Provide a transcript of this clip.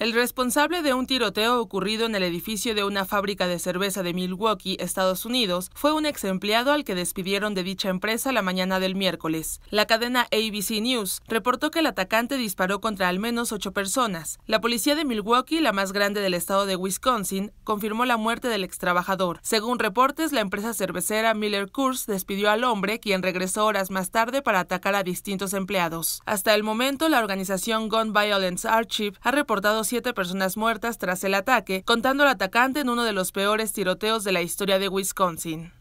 El responsable de un tiroteo ocurrido en el edificio de una fábrica de cerveza de Milwaukee, Estados Unidos, fue un ex empleado al que despidieron de dicha empresa la mañana del miércoles. La cadena ABC News reportó que el atacante disparó contra al menos ocho personas. La policía de Milwaukee, la más grande del estado de Wisconsin, confirmó la muerte del ex trabajador. Según reportes, la empresa cervecera Miller Coors despidió al hombre, quien regresó horas más tarde para atacar a distintos empleados. Hasta el momento, la organización Gun Violence Archive ha reportado siete personas muertas tras el ataque, contando al atacante en uno de los peores tiroteos de la historia de Wisconsin.